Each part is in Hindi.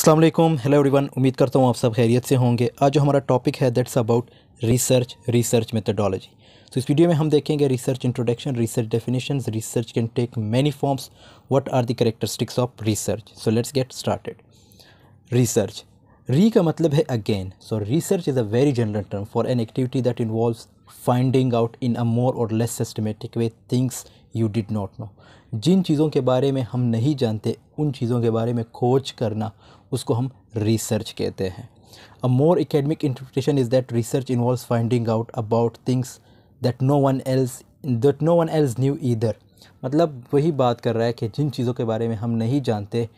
असलम हेलो एवरीवन उम्मीद करता हूँ आप सब खैरियत से होंगे आज जो हमारा टॉपिक है that's about research research methodology तो इस वीडियो में हम देखेंगे research introduction research definition research can take many forms what are the characteristics of research so let's get started research re का मतलब है again so research is a very general term for an activity that involve finding out in a more or less systematic way things you did not know जिन चीज़ों के बारे में हम नहीं जानते उन चीज़ों के बारे में खोज करना उसको हम रिसर्च कहते हैं a more academic interpretation is that research involve finding out about things that no one else that no one else knew either मतलब वही बात कर रहा है कि जिन चीज़ों के बारे में हम नहीं जानते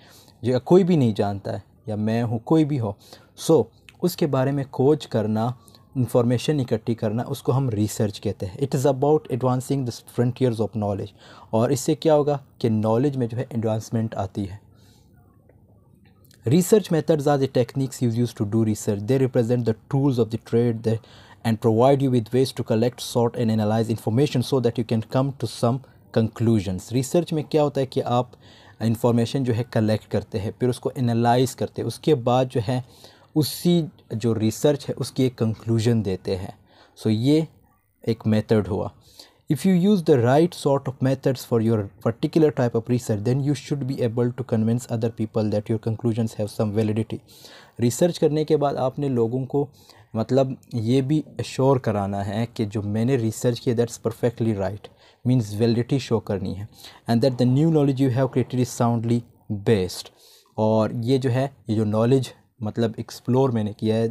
जो कोई भी नहीं जानता है या मैं हूँ कोई भी हो सो so, उसके बारे में खोज करना इंफॉर्मेशन इकट्ठी करना उसको हम रिसर्च कहते हैं it is about advancing the frontiers of knowledge और इससे क्या होगा कि नॉलेज में जो है एडवांसमेंट आती है research methods are the techniques use use to do research they represent the tools of the trade the and provide you with ways to collect sort and analyse information so that you can come to some conclusions research में क्या होता है कि आप इंफॉर्मेशन जो है कलेक्ट करते हैं फिर उसको एनालाइज करते हैं उसके बाद जो है उसी जो रिसर्च है उसकी एक कंक्लूजन देते हैं सो so, ये एक मेथड हुआ if you use the right sort of methods for your particular type of research then you should be able to convince other people that your conclusions have some validity research करने के बाद आपने लोगों को मतलब ये भी श्योर कराना है कि जो मैंने रिसर्च किया that's perfectly right means validity show करनी है and that the new knowledge you have created is soundly based और ये जो है ये जो नॉलेज मतलब एक्सप्लोर मैंने किया है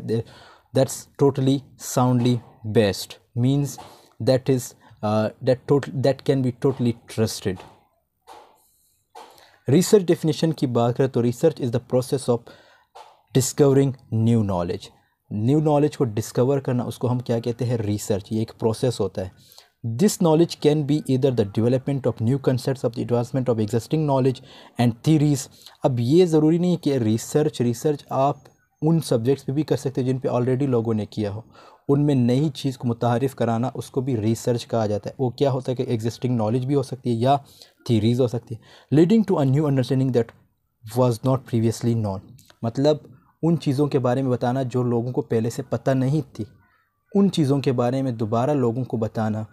that's totally soundly best means that is that total that can be totally trusted research definition की बात करें तो research is the process of discovering new knowledge new knowledge को डिस्कवर करना उसको हम क्या कहते हैं रिसर्च ये एक प्रोसेस होता है this knowledge can be either the development of new concept of the advancement of existing knowledge and अब ये ज़रूरी नहीं है कि रिसर्च रिसर्च आप उन सब्जेक्ट्स पे भी कर सकते हैं जिन पे ऑलरेडी लोगों ने किया हो उनमें नई चीज़ को मुतारफ़ कराना उसको भी रिसर्च कहा जाता है वो क्या होता है कि एग्जिस्टिंग नॉलेज भी हो सकती है या थीरीज हो सकती है leading to a new understanding that was not previously known मतलब उन चीज़ों के बारे में बताना जो लोगों को पहले से पता नहीं थी उन चीज़ों के बारे में दोबारा लोगों को बताना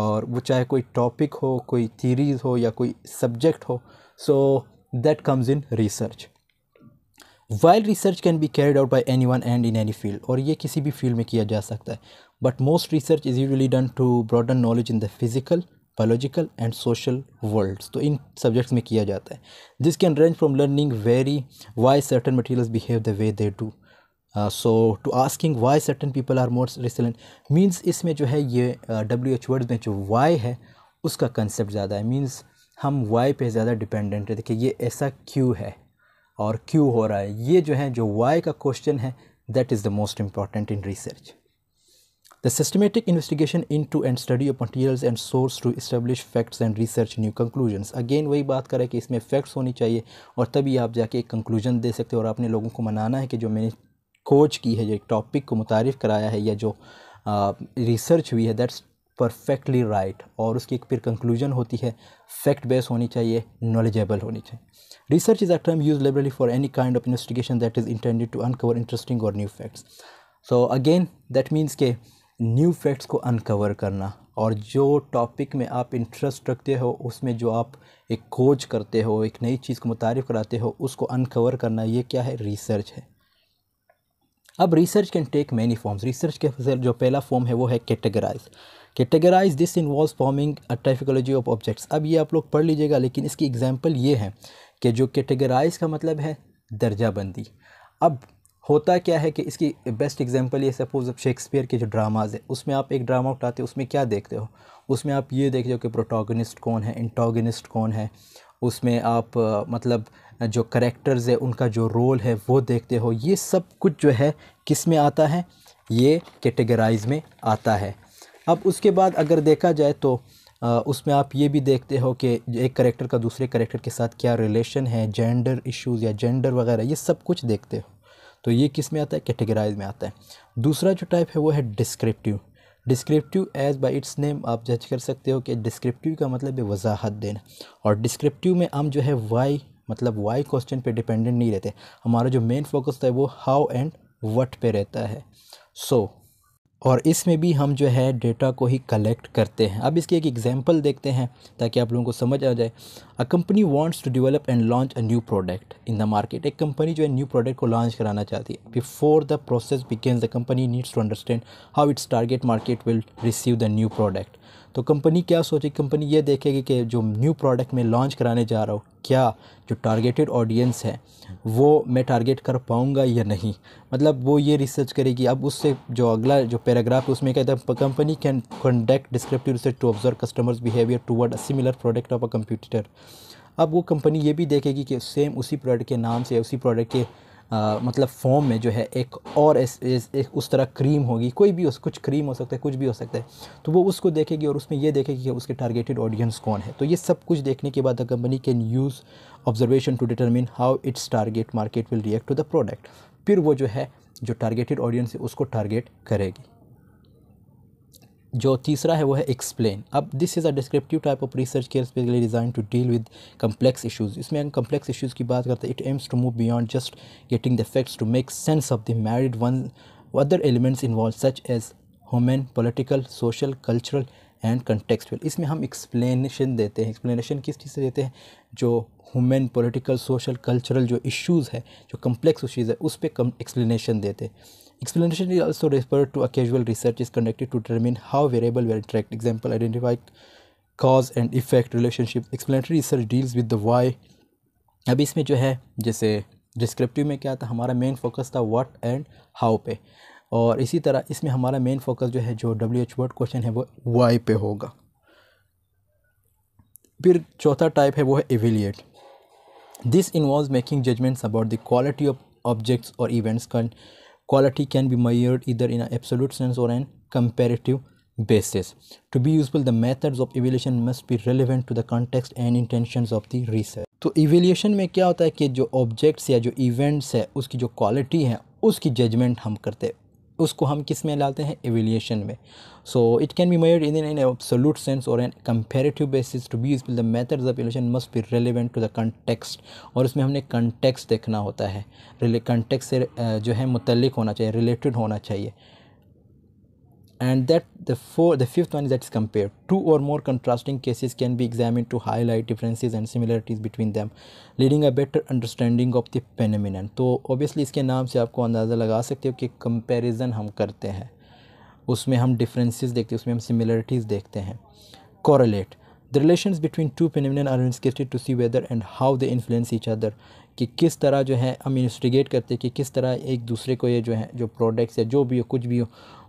और वो चाहे कोई टॉपिक हो कोई थीरीज़ हो या कोई सब्जेक्ट हो so that comes in research while research can be carried out by any one and in any field और ये किसी भी फील्ड में किया जा सकता है but most research is usually done to broaden knowledge in the physical biological and social worlds तो इन सब्जेक्ट्स में किया जाता है this can range from learning very why certain materials behave the way they do so to asking why certain people are more resilient means इसमें जो है ये डब्ल्यू एच वर्ड में जो वाई है उसका कंसेप्ट ज़्यादा है मीन्स हम वाई पे ज़्यादा डिपेंडेंट है देखिए ये ऐसा क्यों है और क्यों हो रहा है ये जो है जो वाई का क्वेश्चन है that is the most important in research the systematic investigation into and study of materials and source to establish facts and research new conclusion again वही बात करें कि इसमें फैक्ट्स होनी चाहिए और तभी आप जाके एक कंक्लूजन दे सकते हो और आपने लोगों को मनाना है कि जो मैंने खोज की है जो एक टॉपिक को मुतारफ़ कराया है या जो रिसर्च हुई है दैट्स परफेक्टली राइट और उसकी एक फिर कंक्लूजन होती है फैक्ट बेस होनी चाहिए नॉलेजेबल होनी चाहिए research is a term use liberally for any kind of investigation that is intended to uncover interesting और new facts so again that means के न्यू फैक्ट्स को अनकवर करना और जो टॉपिक में आप इंटरेस्ट रखते हो उसमें जो आप एक खोज करते हो एक नई चीज़ को मुतारफ़ कराते हो उसको अनकवर करना ये क्या है रिसर्च है अब research can take many forms research के जो पहला फॉर्म है वो है categorise categorise this involve forming a typology of objects अब ये आप लोग पढ़ लीजिएगा लेकिन इसकी एग्जाम्पल ये है कि जो कैटेगराइज का मतलब है दर्जाबंदी अब होता क्या है कि इसकी बेस्ट एग्ज़ाम्पल ये सपोज़ अब शेक्सपियर के जो ड्रामाज है उसमें आप एक ड्रामा उठाते हो उसमें क्या देखते हो उसमें आप ये देखते हो कि प्रोटोगनिस्ट कौन है इंटोगनिस्ट कौन है उसमें आप मतलब जो करेक्टर्स है उनका जो रोल है वो देखते हो ये सब कुछ जो है किस में आता है ये कैटेगराइज में आता है अब उसके बाद अगर देखा जाए तो उसमें आप ये भी देखते हो कि एक करेक्टर का दूसरे करेक्टर के साथ क्या रिलेशन है जेंडर इश्यूज़ या जेंडर वगैरह ये सब कुछ देखते हो तो ये किस में आता है कैटेगराइज में आता है दूसरा जो टाइप है वो है descriptive descriptive as by its name आप जज कर सकते हो कि डिस्क्रिप्टिव का मतलब है वजाहत देना और डिस्क्रिप्टिव में हम जो है वाई मतलब वाई क्वेश्चन पे डिपेंडेंट नहीं रहते हमारा जो मेन फोकस है वो हाउ एंड वट पे रहता है सो so, और इसमें भी हम जो है डेटा को ही कलेक्ट करते हैं अब इसकी एक एग्जांपल देखते हैं ताकि आप लोगों को समझ आ जाए a company wants to develop and launch a new product in the market एक कंपनी जो है न्यू प्रोडक्ट को लॉन्च कराना चाहती है before the process begins the company needs to understand how its target market will receive the new product तो कंपनी क्या सोचे कंपनी ये देखेगी कि जो न्यू प्रोडक्ट में लॉन्च कराने जा रहा हूँ क्या जो टारगेटेड ऑडियंस है वो मैं टारगेट कर पाऊँगा या नहीं मतलब वो ये रिसर्च करेगी अब उससे जो अगला जो पैराग्राफ है उसमें कहता है company can conduct descriptive research to observe customers behaviour toward a similar product of a computer अब वो कंपनी ये भी देखेगी कि सेम उसी प्रोडक्ट के नाम से उसी प्रोडक्ट के आ, मतलब फॉर्म में जो है एक और इस, इस, एक उस तरह क्रीम होगी कोई भी उस कुछ क्रीम हो सकता है कुछ भी हो सकता है तो वो उसको देखेगी और उसमें ये देखेगी कि उसके टारगेटेड ऑडियंस कौन है तो ये सब कुछ देखने के बाद the company can use observation to determine how its target market will react to the product फिर वो जो है जो टारगेटेड ऑडियंस है उसको टारगेट करेगी जो तीसरा है वो है एक्सप्लेन अब this is a descriptive type of research care specially designed to deal with complex issues इसमें हम कम्प्लेक्स इशूज़ की बात करते हैं it aims to move beyond just getting the facts to make sense of the myriad one other elements involve such as human political social cultural and contextual इसमें हम एक्सप्लेनेशन देते हैं एक्सप्लेनेशन किस चीज़ से देते हैं जो ह्यूमन पोलिटिकल सोशल कल्चरल जो इशूज़ है जो कम्प्लेक्स इशूज़ है उस पर कम एक्सप्लेशन देते हैं Explanation is also referred to a casual research is conducted to determine how variable will interact. Example, identify cause and effect relationship. Explanatory research deals with the why. अब इसमें जो है जैसे डिस्क्रिप्टिव में क्या था हमारा मेन फोकस था व्हाट एंड हाउ पे और इसी तरह इसमें हमारा मेन फोकस जो है जो डब्ल्यू एच वर्ड क्वेश्चन है वो वाई पे होगा फिर चौथा टाइप है वो है evaluate this involve making judgements about the quality of objects or events कंड Quality can be measured either in an absolute sense or an comparative basis. To be useful, the methods of evaluation must be relevant to the context and intentions of the research. तो इवेल्यूशन में क्या होता है कि जो ऑब्जेक्ट्स या जो इवेंट्स है उसकी जो क्वालिटी है उसकी जजमेंट हम करते हैं उसको हम किस में डालते हैं एविलिएशन में so it can be made in in absolute sense or an comparative basis to be the methods of evaluation must be relevant to the context और इसमें हमने कंटेक्स्ट देखना होता है कंटेक्स से जो है मुतलिक होना चाहिए रिलेटेड होना चाहिए and that the four the fifth one is that is compared two or more contrasting cases can be examined to highlight differences and similarities between them leading a better understanding of the phenomenon तो obviously इसके नाम से आपको अंदाज़ा लगा सकते हो कि comparison हम करते हैं उसमें हम differences देखते हैं उसमें हम similarities देखते हैं correlate The relations between two phenomena are investigated to see whether and how they influence each other कि किस तरह जो है हम इन्वेस्टिगेट करते हैं कि किस तरह एक दूसरे को ये जो है जो प्रोडक्ट्स या जो भी हो कुछ भी हो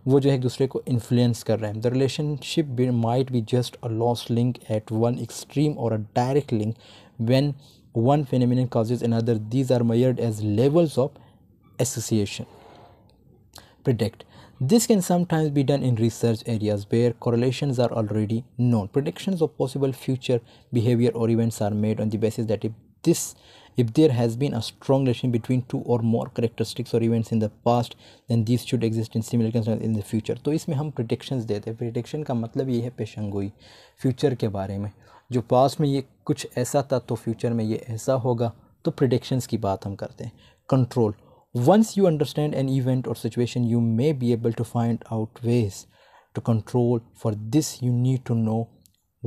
वो जो है एक दूसरे को इन्फ्लुएंस कर रहे हैं the relationship might be just a lost link at one extreme or a direct link when one phenomenon causes in other these are measured as levels of association predict this can sometimes be done in research areas where correlations are already known prediction of possible future behaviour or events are made on the basis that if this if there has been a strong relation between two or more characteristics or events in the past then these should exist in similar concerns in the future तो इसमें हम predictions देते हैं prediction का मतलब ये है पेशंगोई future के बारे में जो past में ये कुछ ऐसा था तो future में ये ऐसा होगा तो predictions की बात हम करते हैं control once you understand an event or situation you may be able to find out ways to control for this you need to know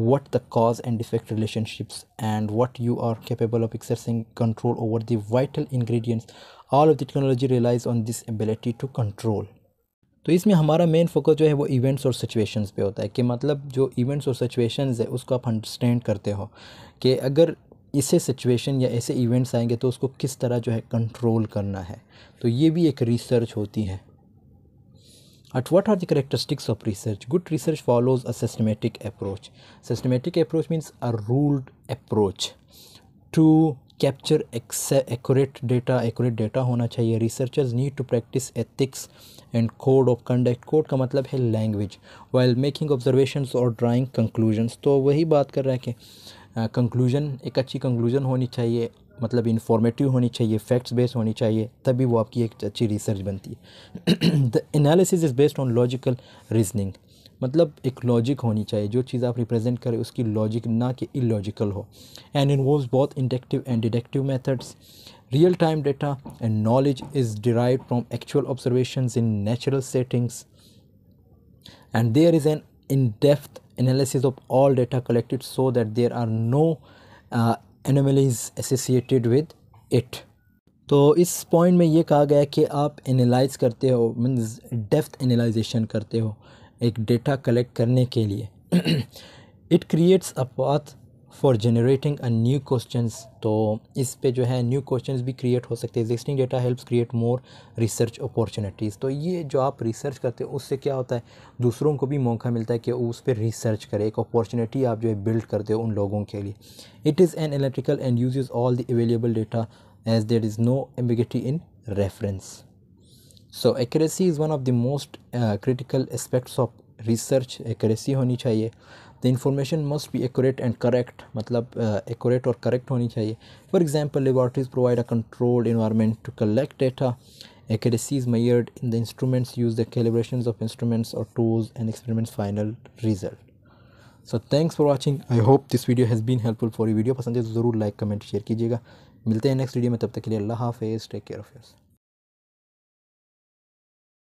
what the cause and effect relationships and what you are capable of exercising control over the vital ingredients all of the technology relies on this ability to control तो इसमें हमारा मेन फोकस जो है वो इवेंट्स और सिचुएशंस पे होता है कि मतलब जो इवेंट्स और सिचुएशंस है उसको आप अंडरस्टैंड करते हो कि अगर इसे सिचुएशन या ऐसे इवेंट्स आएंगे तो उसको किस तरह जो है कंट्रोल करना है तो ये भी एक रिसर्च होती है At what are the characteristics of research? Good research follows a systematic approach. Systematic approach means a ruled approach to capture accurate data. Accurate data hona chahiye Researchers need to practice ethics and code of conduct. Code ka matlab hai language while making observations or drawing conclusions. to wahi baat kar rahe hain कि कंक्लूजन एक अच्छी कंक्लूजन होनी चाहिए मतलब इन्फॉर्मेटिव होनी चाहिए फैक्ट्स बेस्ड होनी चाहिए तभी वो आपकी एक अच्छी रिसर्च बनती है the analysis is based on logical reasoning मतलब एक लॉजिक होनी चाहिए जो चीज़ आप रिप्रेजेंट करें उसकी लॉजिक ना कि इलॉजिकल हो and involve both inductive and deductive methods real time data and knowledge is derive from actual observation in natural settings and there is an in depth analysis of all data collected so that there are no anomalies associated with it तो इस पॉइंट में ये कहा गया कि आप एनालाइज करते हो मीन्स डेफ एनालाइजेशन करते हो एक डेटा कलेक्ट करने के लिए it creates a path for generating a new question तो इस पे जो है न्यू क्वेश्चन भी क्रिएट हो सकते हैं existing data helps create more research opportunities तो ये जो आप रिसर्च करते हो उससे क्या होता है दूसरों को भी मौका मिलता है कि उस पर रिसर्च करें एक अपॉर्चुनिटी आप जो है बिल्ड करते हो उन लोगों के लिए it is an electrical and use all the available data as there is no ambiguity in reference so accuracy is one of the most critical aspects of research accuracy होनी चाहिए the information must be accurate and correct मतलब एकोरेट uh, और करेक्ट होनी चाहिए for example laboratories provide a controlled environment to collect data accuracy is measured in the instruments use the calibration of instruments और tools and experiments final result so thanks for watching I hope this video has been helpful for you video पसंद है तो जरूर लाइक कमेंट शेयर कीजिएगा मिलते हैं नेक्स्ट वीडियो में तब तक के लिए अल्लाह हाफेज टेक केयर ऑफ़ यर्स